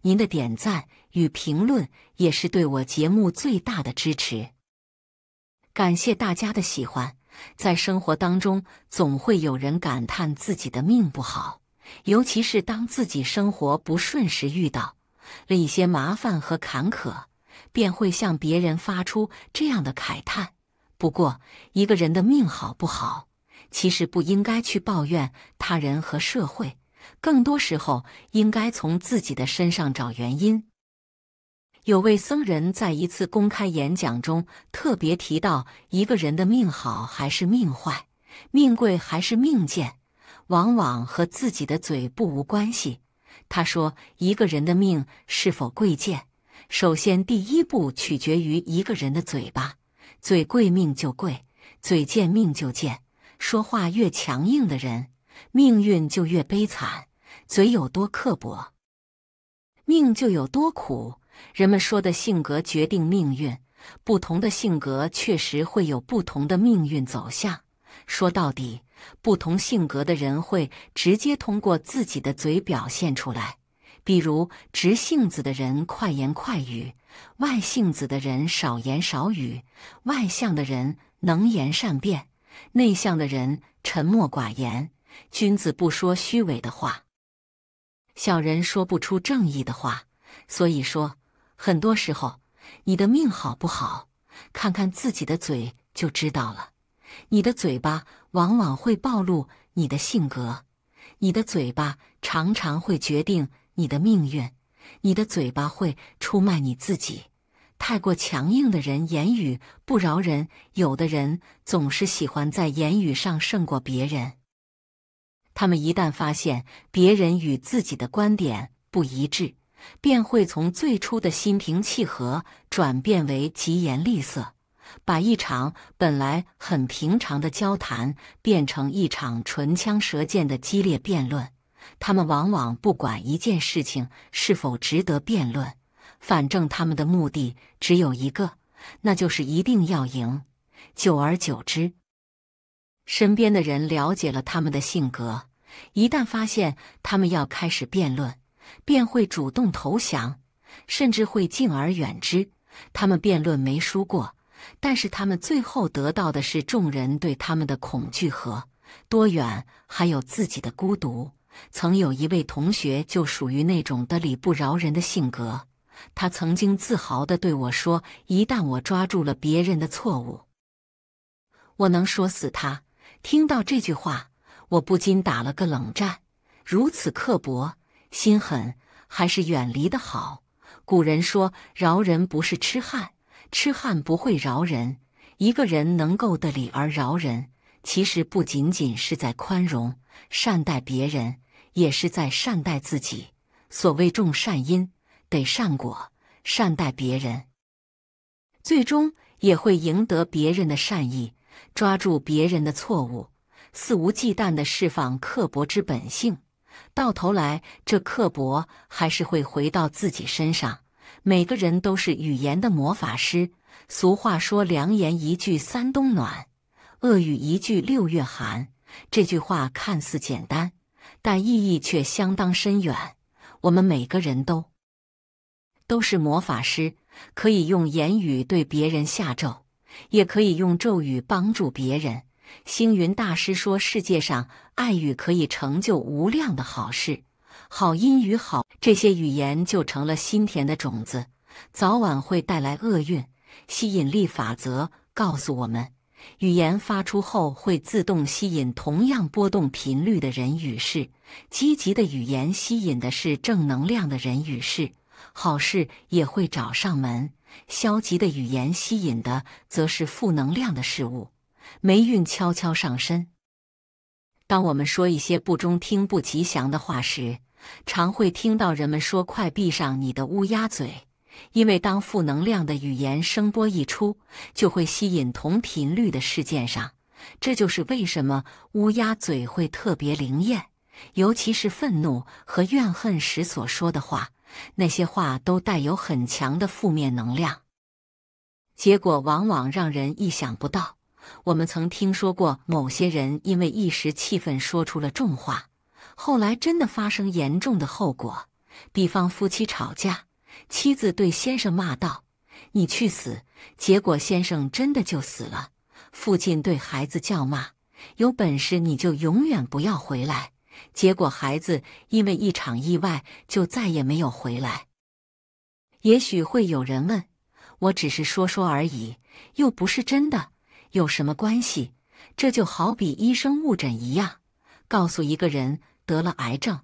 您的点赞。与评论也是对我节目最大的支持，感谢大家的喜欢。在生活当中，总会有人感叹自己的命不好，尤其是当自己生活不顺时，遇到了一些麻烦和坎坷，便会向别人发出这样的慨叹。不过，一个人的命好不好，其实不应该去抱怨他人和社会，更多时候应该从自己的身上找原因。有位僧人在一次公开演讲中特别提到，一个人的命好还是命坏，命贵还是命贱，往往和自己的嘴不无关系。他说，一个人的命是否贵贱，首先第一步取决于一个人的嘴巴，嘴贵命就贵，嘴贱命就贱。说话越强硬的人，命运就越悲惨；嘴有多刻薄，命就有多苦。人们说的性格决定命运，不同的性格确实会有不同的命运走向。说到底，不同性格的人会直接通过自己的嘴表现出来。比如，直性子的人快言快语，外性子的人少言少语，外向的人能言善辩，内向的人沉默寡言。君子不说虚伪的话，小人说不出正义的话。所以说。很多时候，你的命好不好，看看自己的嘴就知道了。你的嘴巴往往会暴露你的性格，你的嘴巴常常会决定你的命运，你的嘴巴会出卖你自己。太过强硬的人，言语不饶人；有的人总是喜欢在言语上胜过别人，他们一旦发现别人与自己的观点不一致。便会从最初的心平气和转变为疾言厉色，把一场本来很平常的交谈变成一场唇枪舌剑的激烈辩论。他们往往不管一件事情是否值得辩论，反正他们的目的只有一个，那就是一定要赢。久而久之，身边的人了解了他们的性格，一旦发现他们要开始辩论。便会主动投降，甚至会敬而远之。他们辩论没输过，但是他们最后得到的是众人对他们的恐惧和多远还有自己的孤独。曾有一位同学就属于那种得理不饶人的性格，他曾经自豪地对我说：“一旦我抓住了别人的错误，我能说死他。”听到这句话，我不禁打了个冷战。如此刻薄。心狠还是远离的好。古人说：“饶人不是痴汉，痴汉不会饶人。”一个人能够得理而饶人，其实不仅仅是在宽容、善待别人，也是在善待自己。所谓种善因，得善果。善待别人，最终也会赢得别人的善意。抓住别人的错误，肆无忌惮的释放刻薄之本性。到头来，这刻薄还是会回到自己身上。每个人都是语言的魔法师。俗话说：“良言一句三冬暖，恶语一句六月寒。”这句话看似简单，但意义却相当深远。我们每个人都都是魔法师，可以用言语对别人下咒，也可以用咒语帮助别人。星云大师说：“世界上，爱语可以成就无量的好事、好音与好这些语言就成了心田的种子，早晚会带来厄运。吸引力法则告诉我们，语言发出后会自动吸引同样波动频率的人与事。积极的语言吸引的是正能量的人与事，好事也会找上门；消极的语言吸引的则是负能量的事物。”霉运悄悄上身。当我们说一些不中听、不吉祥的话时，常会听到人们说：“快闭上你的乌鸦嘴！”因为当负能量的语言声波一出，就会吸引同频率的事件上。这就是为什么乌鸦嘴会特别灵验，尤其是愤怒和怨恨时所说的话。那些话都带有很强的负面能量，结果往往让人意想不到。我们曾听说过某些人因为一时气愤说出了重话，后来真的发生严重的后果。比方夫妻吵架，妻子对先生骂道：“你去死！”结果先生真的就死了。父亲对孩子叫骂：“有本事你就永远不要回来！”结果孩子因为一场意外就再也没有回来。也许会有人问：“我只是说说而已，又不是真的。”有什么关系？这就好比医生误诊一样，告诉一个人得了癌症。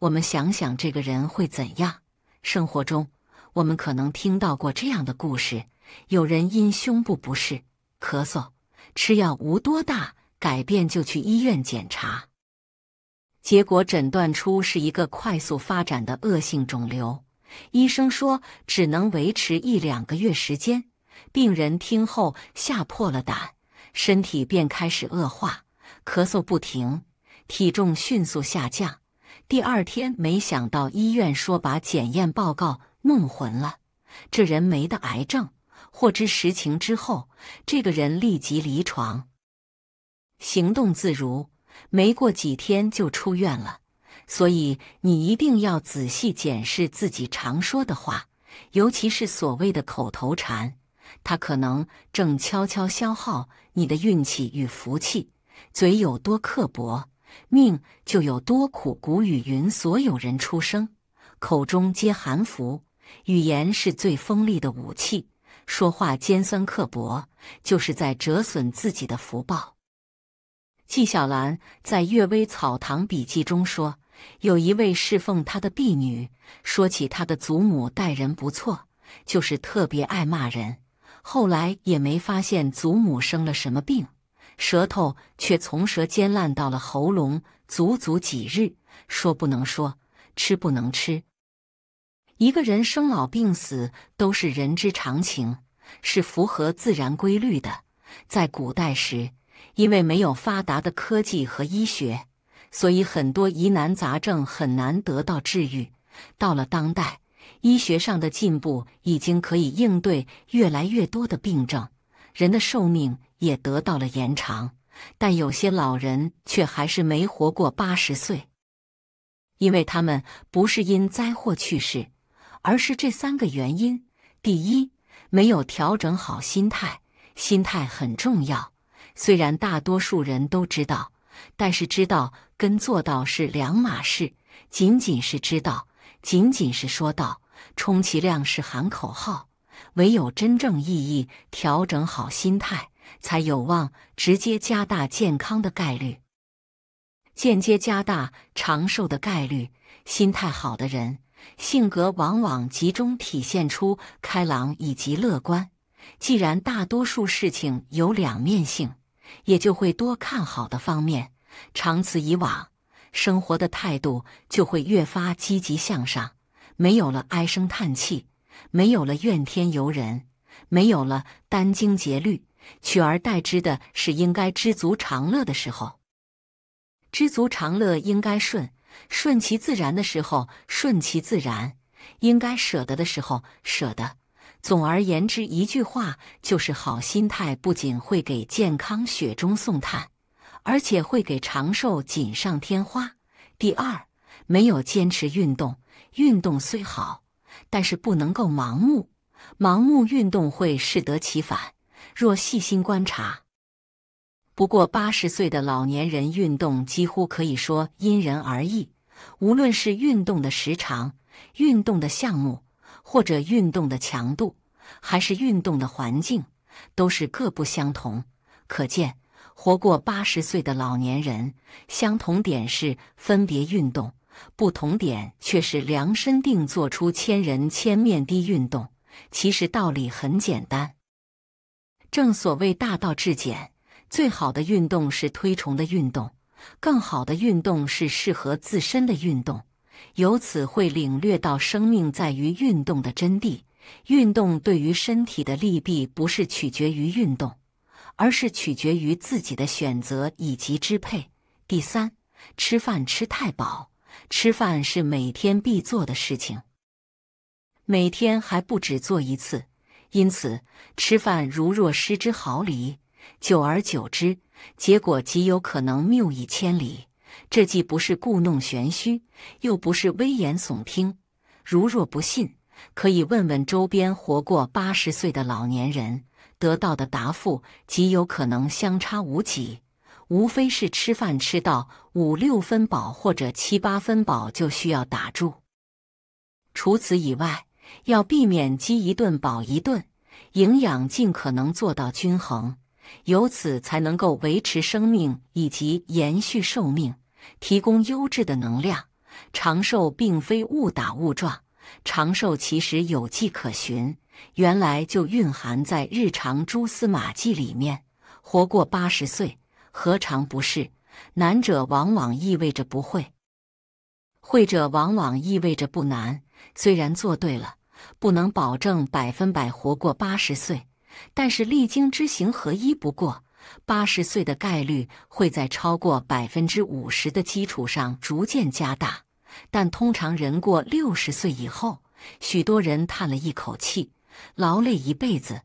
我们想想这个人会怎样？生活中，我们可能听到过这样的故事：有人因胸部不适、咳嗽，吃药无多大改变，就去医院检查，结果诊断出是一个快速发展的恶性肿瘤。医生说只能维持一两个月时间。病人听后吓破了胆，身体便开始恶化，咳嗽不停，体重迅速下降。第二天，没想到医院说把检验报告弄混了，这人没得癌症。获知实情之后，这个人立即离床，行动自如，没过几天就出院了。所以，你一定要仔细检视自己常说的话，尤其是所谓的口头禅。他可能正悄悄消耗你的运气与福气，嘴有多刻薄，命就有多苦。古语云：“所有人出生口中皆含福，语言是最锋利的武器，说话尖酸刻薄，就是在折损自己的福报。”纪晓岚在《阅微草堂笔记》中说，有一位侍奉他的婢女说起他的祖母待人不错，就是特别爱骂人。后来也没发现祖母生了什么病，舌头却从舌尖烂到了喉咙，足足几日，说不能说，吃不能吃。一个人生老病死都是人之常情，是符合自然规律的。在古代时，因为没有发达的科技和医学，所以很多疑难杂症很难得到治愈。到了当代。医学上的进步已经可以应对越来越多的病症，人的寿命也得到了延长，但有些老人却还是没活过八十岁，因为他们不是因灾祸去世，而是这三个原因：第一，没有调整好心态，心态很重要。虽然大多数人都知道，但是知道跟做到是两码事，仅仅是知道，仅仅是说道，充其量是喊口号，唯有真正意义调整好心态，才有望直接加大健康的概率，间接加大长寿的概率。心态好的人，性格往往集中体现出开朗以及乐观。既然大多数事情有两面性，也就会多看好的方面。长此以往，生活的态度就会越发积极向上。没有了唉声叹气，没有了怨天尤人，没有了殚精竭虑，取而代之的是应该知足常乐的时候。知足常乐应该顺，顺其自然的时候顺其自然，应该舍得的时候舍得。总而言之，一句话就是：好心态不仅会给健康雪中送炭，而且会给长寿锦上添花。第二，没有坚持运动。运动虽好，但是不能够盲目，盲目运动会适得其反。若细心观察，不过八十岁的老年人运动几乎可以说因人而异。无论是运动的时长、运动的项目，或者运动的强度，还是运动的环境，都是各不相同。可见，活过八十岁的老年人相同点是分别运动。不同点却是量身定做出千人千面的运动。其实道理很简单，正所谓大道至简。最好的运动是推崇的运动，更好的运动是适合自身的运动。由此会领略到生命在于运动的真谛。运动对于身体的利弊不是取决于运动，而是取决于自己的选择以及支配。第三，吃饭吃太饱。吃饭是每天必做的事情，每天还不止做一次，因此吃饭如若失之毫厘，久而久之，结果极有可能谬以千里。这既不是故弄玄虚，又不是危言耸听。如若不信，可以问问周边活过八十岁的老年人，得到的答复极有可能相差无几。无非是吃饭吃到五六分饱或者七八分饱就需要打住。除此以外，要避免饥一顿饱一顿，营养尽可能做到均衡，由此才能够维持生命以及延续寿命，提供优质的能量。长寿并非误打误撞，长寿其实有迹可循，原来就蕴含在日常蛛丝马迹里面。活过八十岁。何尝不是？难者往往意味着不会，会者往往意味着不难。虽然做对了，不能保证百分百活过八十岁，但是历经知行合一，不过八十岁的概率会在超过百分之五十的基础上逐渐加大。但通常人过六十岁以后，许多人叹了一口气，劳累一辈子，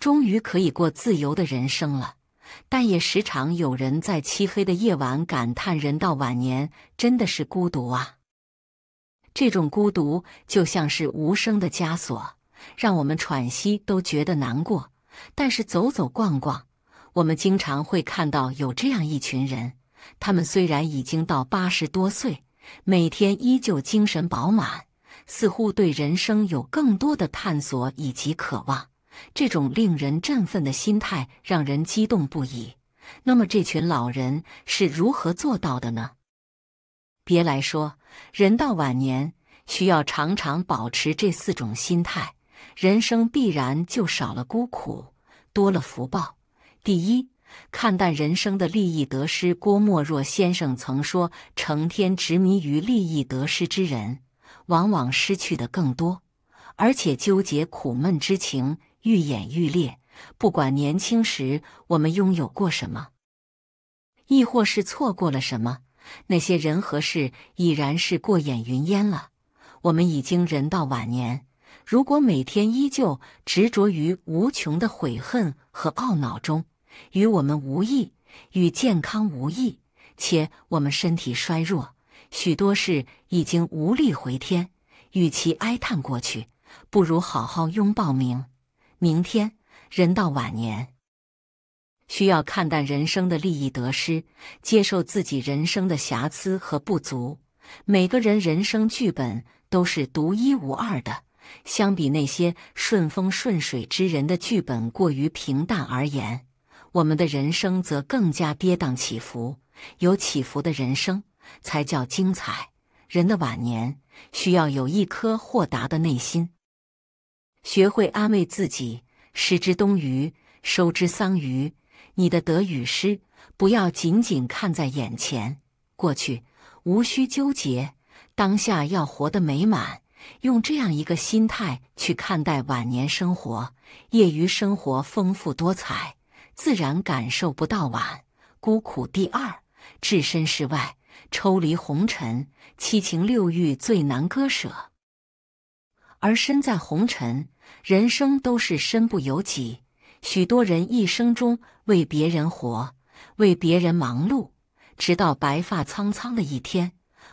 终于可以过自由的人生了。但也时常有人在漆黑的夜晚感叹：“人到晚年真的是孤独啊！”这种孤独就像是无声的枷锁，让我们喘息都觉得难过。但是走走逛逛，我们经常会看到有这样一群人，他们虽然已经到八十多岁，每天依旧精神饱满，似乎对人生有更多的探索以及渴望。这种令人振奋的心态让人激动不已。那么，这群老人是如何做到的呢？别来说，人到晚年需要常常保持这四种心态，人生必然就少了孤苦，多了福报。第一，看淡人生的利益得失。郭沫若先生曾说：“成天执迷于利益得失之人，往往失去的更多，而且纠结苦闷之情。”愈演愈烈。不管年轻时我们拥有过什么，亦或是错过了什么，那些人和事已然是过眼云烟了。我们已经人到晚年，如果每天依旧执着于无穷的悔恨和懊恼中，与我们无益，与健康无益，且我们身体衰弱，许多事已经无力回天。与其哀叹过去，不如好好拥抱明。明天，人到晚年，需要看淡人生的利益得失，接受自己人生的瑕疵和不足。每个人人生剧本都是独一无二的。相比那些顺风顺水之人的剧本过于平淡而言，我们的人生则更加跌宕起伏。有起伏的人生才叫精彩。人的晚年需要有一颗豁达的内心。学会安慰自己，失之东隅，收之桑榆。你的得与失，不要仅仅看在眼前。过去无需纠结，当下要活得美满。用这样一个心态去看待晚年生活，业余生活丰富多彩，自然感受不到晚孤苦。第二，置身事外，抽离红尘，七情六欲最难割舍，而身在红尘。人生都是身不由己，许多人一生中为别人活，为别人忙碌，直到白发苍苍的一天，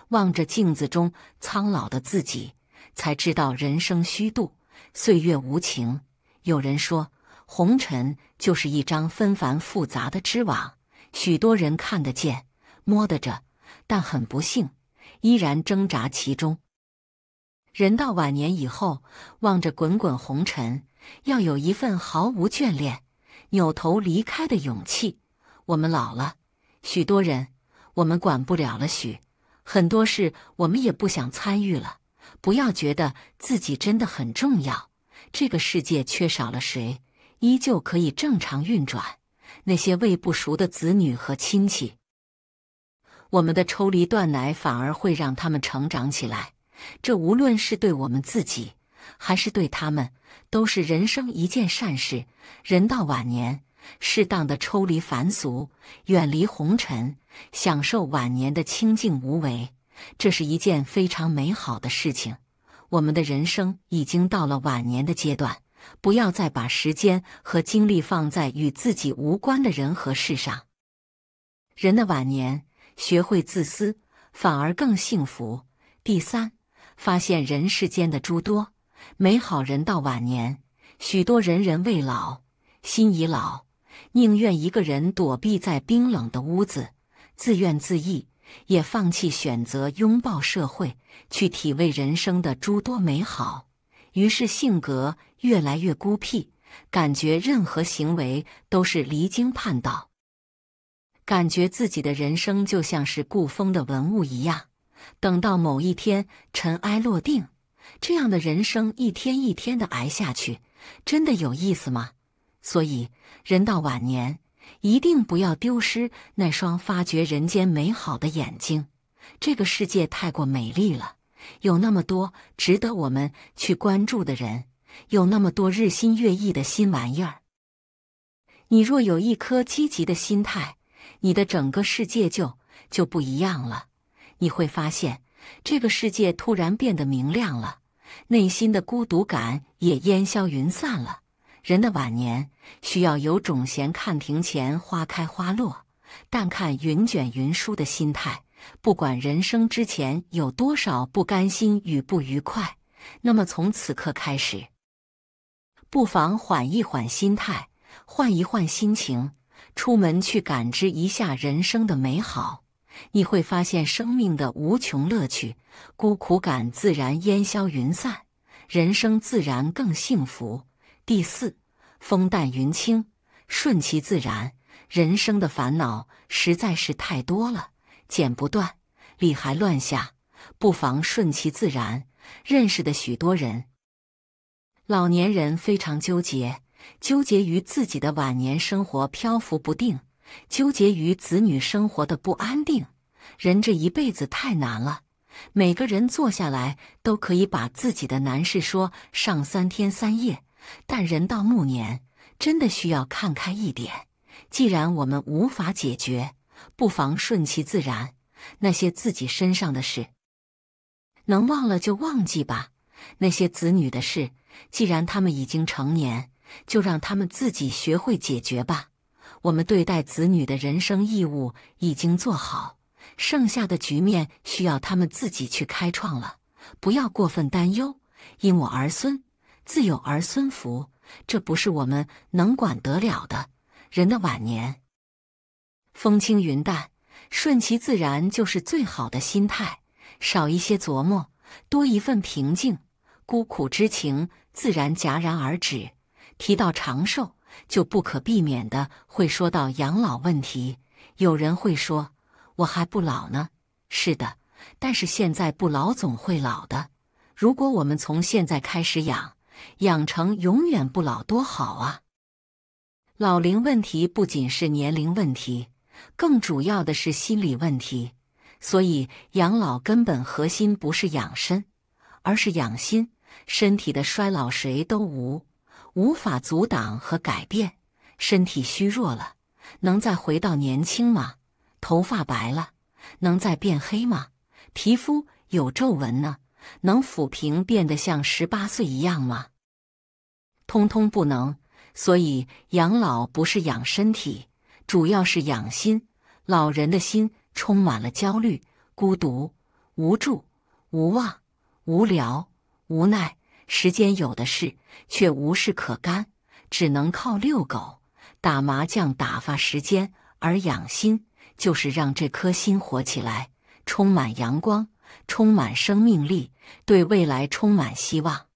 望着镜子中苍老的自己，才知道人生虚度，岁月无情。有人说，红尘就是一张纷繁复杂的织网，许多人看得见、摸得着，但很不幸，依然挣扎其中。人到晚年以后，望着滚滚红尘，要有一份毫无眷恋、扭头离开的勇气。我们老了，许多人，我们管不了了，许很多事，我们也不想参与了。不要觉得自己真的很重要。这个世界缺少了谁，依旧可以正常运转。那些未不熟的子女和亲戚，我们的抽离断奶，反而会让他们成长起来。这无论是对我们自己，还是对他们，都是人生一件善事。人到晚年，适当的抽离凡俗，远离红尘，享受晚年的清净无为，这是一件非常美好的事情。我们的人生已经到了晚年的阶段，不要再把时间和精力放在与自己无关的人和事上。人的晚年，学会自私，反而更幸福。第三。发现人世间的诸多美好，人到晚年，许多人人未老心已老，宁愿一个人躲避在冰冷的屋子，自怨自艾，也放弃选择拥抱社会，去体味人生的诸多美好。于是性格越来越孤僻，感觉任何行为都是离经叛道，感觉自己的人生就像是故封的文物一样。等到某一天尘埃落定，这样的人生一天一天的挨下去，真的有意思吗？所以，人到晚年，一定不要丢失那双发掘人间美好的眼睛。这个世界太过美丽了，有那么多值得我们去关注的人，有那么多日新月异的新玩意儿。你若有一颗积极的心态，你的整个世界就就不一样了。你会发现，这个世界突然变得明亮了，内心的孤独感也烟消云散了。人的晚年需要有种闲看庭前花开花落，但看云卷云舒的心态。不管人生之前有多少不甘心与不愉快，那么从此刻开始，不妨缓一缓心态，换一换心情，出门去感知一下人生的美好。你会发现生命的无穷乐趣，孤苦感自然烟消云散，人生自然更幸福。第四，风淡云轻，顺其自然。人生的烦恼实在是太多了，剪不断，理还乱下，不妨顺其自然。认识的许多人，老年人非常纠结，纠结于自己的晚年生活漂浮不定，纠结于子女生活的不安定。人这一辈子太难了，每个人坐下来都可以把自己的难事说上三天三夜。但人到暮年，真的需要看开一点。既然我们无法解决，不妨顺其自然。那些自己身上的事，能忘了就忘记吧；那些子女的事，既然他们已经成年，就让他们自己学会解决吧。我们对待子女的人生义务已经做好。剩下的局面需要他们自己去开创了，不要过分担忧，因我儿孙自有儿孙福，这不是我们能管得了的。人的晚年，风轻云淡，顺其自然就是最好的心态，少一些琢磨，多一份平静，孤苦之情自然戛然而止。提到长寿，就不可避免的会说到养老问题，有人会说。我还不老呢，是的，但是现在不老总会老的。如果我们从现在开始养，养成永远不老多好啊！老龄问题不仅是年龄问题，更主要的是心理问题。所以养老根本核心不是养身，而是养心。身体的衰老谁都无无法阻挡和改变，身体虚弱了，能再回到年轻吗？头发白了，能再变黑吗？皮肤有皱纹呢，能抚平变得像十八岁一样吗？通通不能。所以养老不是养身体，主要是养心。老人的心充满了焦虑、孤独、无助、无望、无聊、无奈。时间有的是，却无事可干，只能靠遛狗、打麻将打发时间而养心。就是让这颗心活起来，充满阳光，充满生命力，对未来充满希望。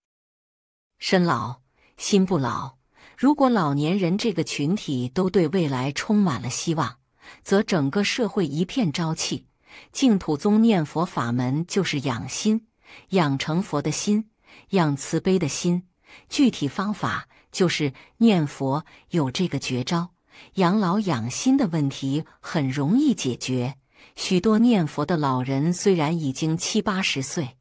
身老心不老。如果老年人这个群体都对未来充满了希望，则整个社会一片朝气。净土宗念佛法门就是养心，养成佛的心，养慈悲的心。具体方法就是念佛，有这个绝招。养老养心的问题很容易解决。许多念佛的老人虽然已经七八十岁，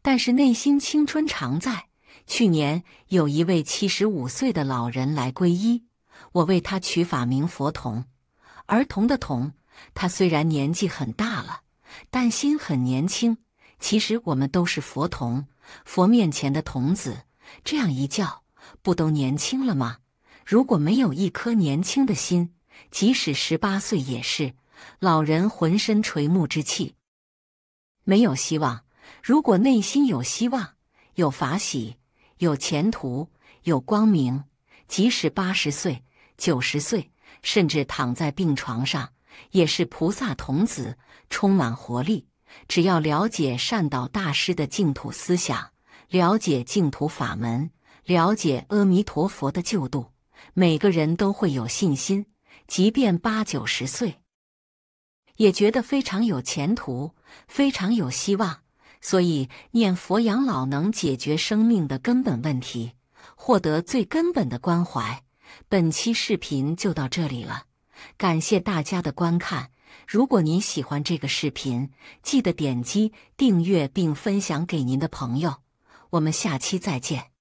但是内心青春常在。去年有一位七十五岁的老人来皈依，我为他取法名佛童。儿童的童，他虽然年纪很大了，但心很年轻。其实我们都是佛童，佛面前的童子。这样一叫，不都年轻了吗？如果没有一颗年轻的心，即使十八岁也是老人，浑身垂暮之气，没有希望。如果内心有希望，有法喜，有前途，有光明，即使八十岁、九十岁，甚至躺在病床上，也是菩萨童子，充满活力。只要了解善导大师的净土思想，了解净土法门，了解阿弥陀佛的救度。每个人都会有信心，即便八九十岁，也觉得非常有前途，非常有希望。所以念佛养老能解决生命的根本问题，获得最根本的关怀。本期视频就到这里了，感谢大家的观看。如果您喜欢这个视频，记得点击订阅并分享给您的朋友。我们下期再见。